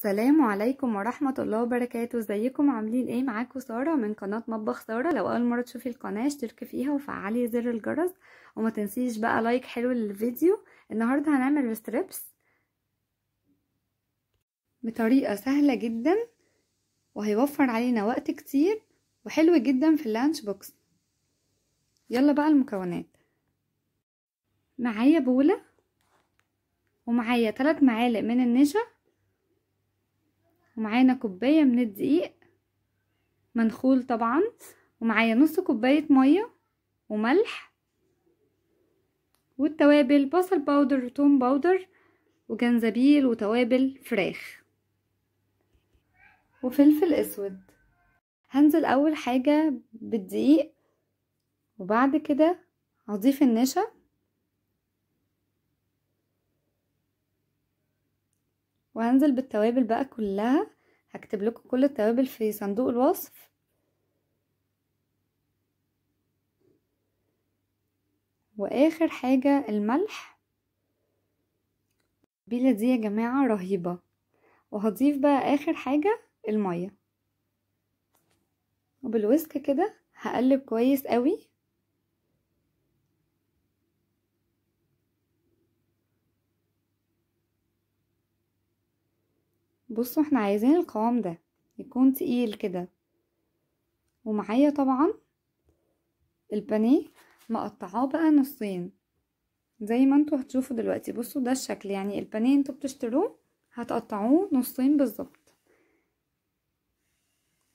السلام عليكم ورحمة الله وبركاته ازيكم عاملين ايه معاكم سارة من قناة مطبخ سارة لو اول مرة تشوفي القناة اشتركي فيها وفعلي زر الجرس وما تنسيش بقى لايك حلو للفيديو النهاردة هنعمل ستريبس بطريقة سهلة جدا وهيوفر علينا وقت كتير وحلو جدا في اللانش بوكس يلا بقى المكونات معايا بولة ومعايا ثلاث معالق من النشا ومعانا كوباية من الدقيق منخول طبعا ومعايا نص كوباية مية وملح والتوابل بصل باودر وتوم باودر وجنزبيل وتوابل فراخ وفلفل اسود هنزل اول حاجة بالدقيق وبعد كده هضيف النشا وهنزل بالتوابل بقى كلها هكتب لكم كل التوابل في صندوق الوصف واخر حاجة الملح التتبيلة دي يا جماعة رهيبة وهضيف بقى اخر حاجة المية وبالوسك كده هقلب كويس قوي بصوا احنا عايزين القوام ده يكون تقيل كده ومعايا طبعا البانيه مقطعاه بقى نصين زي ما انتوا هتشوفوا دلوقتي بصوا ده الشكل يعني البانيه انتوا بتشتروه هتقطعوه نصين بالظبط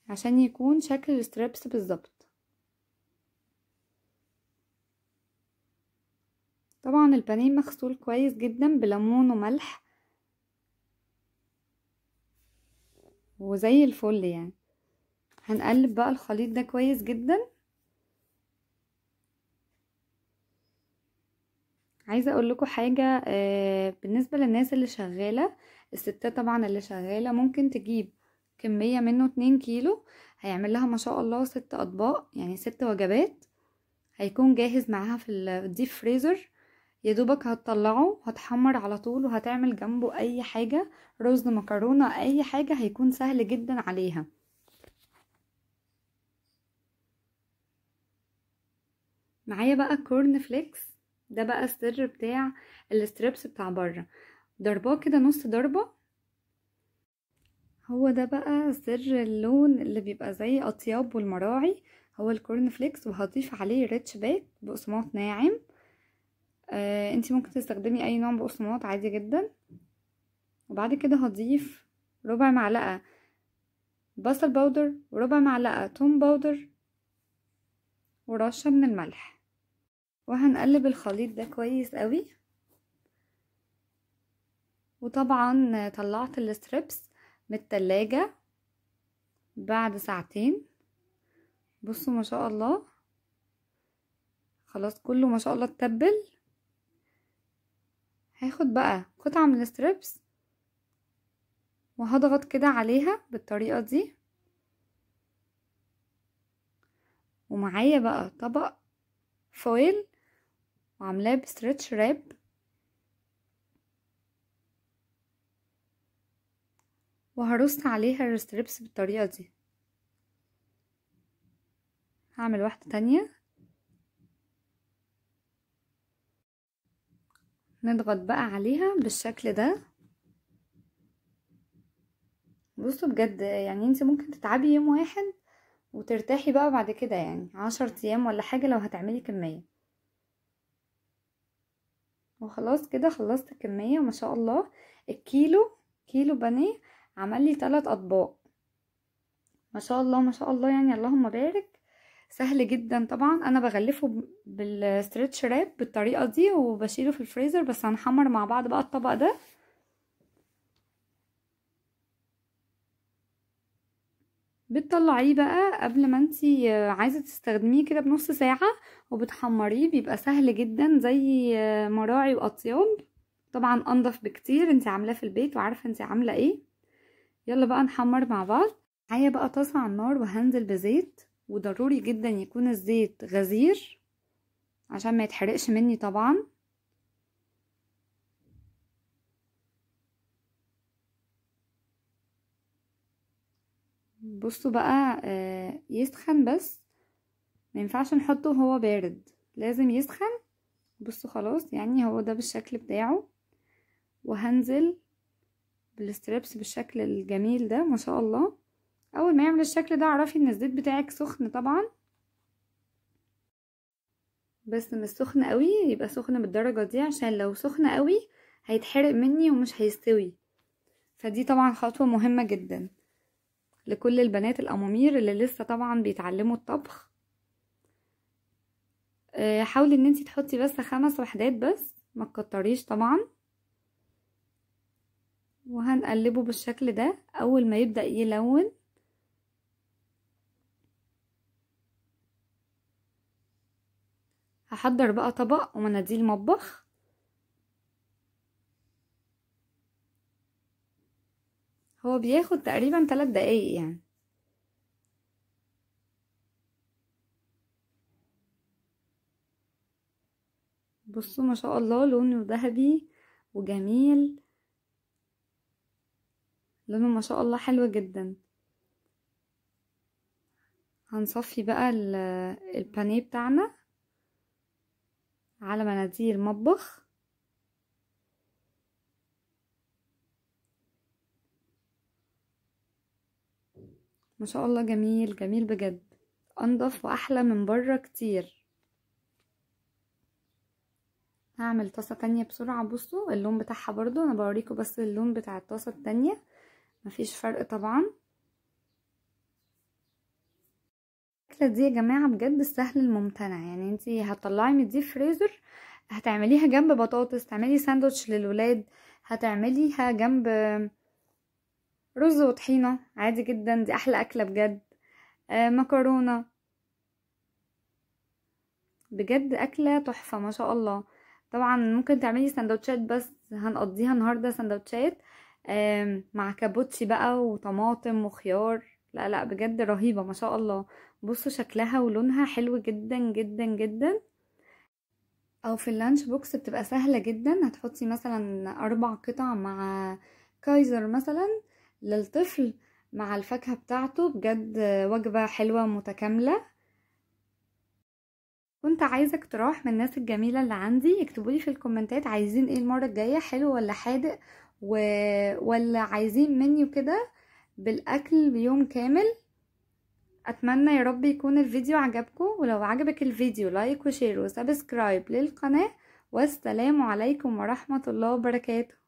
عشان يكون شكل الستريبس بالظبط طبعا البانيه مغسول كويس جدا بليمون وملح وزي الفل يعني هنقلب بقى الخليط ده كويس جدا عايزه اقول لكم حاجه آه، بالنسبه للناس اللي شغاله الستات طبعا اللي شغاله ممكن تجيب كميه منه 2 كيلو هيعمل لها ما شاء الله ست اطباق يعني ست وجبات هيكون جاهز معاها في الديب فريزر يا دوبك هتطلعه هتحمر على طول وهتعمل جنبه اي حاجة رز مكرونة اي حاجة هيكون سهل جدا عليها معايا بقى كورن فليكس ده بقى السر بتاع الستريبس بتاع بره ضرباه كده نص ضربة هو ده بقى سر اللون اللي بيبقى زي اطياب والمراعي هو الكورن فليكس وهضيف عليه ريتش باك بقسماط ناعم آه انت ممكن تستخدمي اي نوع بقسماط عادي جدا وبعد كده هضيف ربع معلقه بصل باودر وربع معلقه توم باودر ورشه من الملح وهنقلب الخليط ده كويس قوي وطبعا طلعت الستريبس من التلاجة بعد ساعتين بصوا ما شاء الله خلاص كله ما شاء الله اتبل هاخد بقى قطعة من الستريبس وهضغط كده عليها بالطريقة دي ومعايا بقى طبق فويل وعاملاه بستريتش راب وهرص عليها الستريبس بالطريقة دي هعمل واحدة تانية نضغط بقى عليها بالشكل ده بصوا بجد يعني انت ممكن تتعبي يوم واحد وترتاحي بقى بعد كده يعني عشر ايام ولا حاجة لو هتعملي كمية وخلاص كده خلصت كمية ما شاء الله الكيلو كيلو بانيه عمل لي اطباق ما شاء الله ما شاء الله يعني اللهم بارك سهل جدا طبعا انا بغلفه بالستريتش راب بالطريقه دي وبشيله في الفريزر بس هنحمر مع بعض بقى الطبق ده بتطلعيه بقى قبل ما انتي آه، عايزه تستخدميه كده بنص ساعه وبتحمريه بيبقى سهل جدا زي آه، مراعي واطياب طبعا انضف بكتير انتي عاملاه في البيت وعارفه انتي عامله ايه يلا بقى نحمر مع بعض معايا بقى طاسه على النار وهنزل بزيت وضروري جدا يكون الزيت غزير عشان ما يتحرقش مني طبعا بصوا بقى آه، يسخن بس ما ينفعش نحطه وهو بارد لازم يسخن بصوا خلاص يعني هو ده بالشكل بتاعه وهنزل بالستريبس بالشكل الجميل ده ما شاء الله اول ما يعمل الشكل ده اعرفي ان الزيت بتاعك سخن طبعا بس مش سخن قوي يبقى سخن بالدرجه دي عشان لو سخن قوي هيتحرق مني ومش هيستوي فدي طبعا خطوه مهمه جدا لكل البنات الامامير اللي لسه طبعا بيتعلموا الطبخ آه، حاولي ان انتي تحطي بس خمس وحدات بس ما تكتريش طبعا وهنقلبه بالشكل ده اول ما يبدا يلون هحضر بقى طبق ومناديل مطبخ هو بياخد تقريبا 3 دقايق يعني بصوا ما شاء الله لونه ذهبي وجميل لونه ما شاء الله حلو جدا هنصفي بقى البانيه بتاعنا على مناديل مطبخ ما شاء الله جميل جميل بجد انضف واحلى من بره كتير هعمل طاسه تانية بسرعه بصوا اللون بتاعها برضو انا بوريكم بس اللون بتاع الطاسه التانية مفيش فرق طبعا الاكله دي يا جماعه بجد السهل الممتنع يعني انتي هتطلعي من دي فريزر هتعمليها جنب بطاطس تعملي ساندوتش للولاد هتعمليها جنب رز وطحينه عادي جدا دي احلى اكله بجد آه مكرونه بجد اكله تحفه ما شاء الله طبعا ممكن تعملي سندوتشات بس هنقضيها النهارده سندوتشات آه مع كابوتشي بقى وطماطم وخيار لا لا بجد رهيبة ما شاء الله بصوا شكلها ولونها حلو جدا جدا جدا او في اللانش بوكس بتبقى سهلة جدا هتحطي مثلا اربع قطع مع كايزر مثلا للطفل مع الفاكهة بتاعته بجد وجبة حلوة متكاملة كنت عايزة اقتراح من الناس الجميلة اللي عندي يكتبولي في الكومنتات عايزين ايه المرة الجاية حلو ولا حادق و... ولا عايزين منيو كده بالاكل بيوم كامل اتمنى يا رب يكون الفيديو عجبكم ولو عجبك الفيديو لايك وشير وسبسكرايب للقناه والسلام عليكم ورحمه الله وبركاته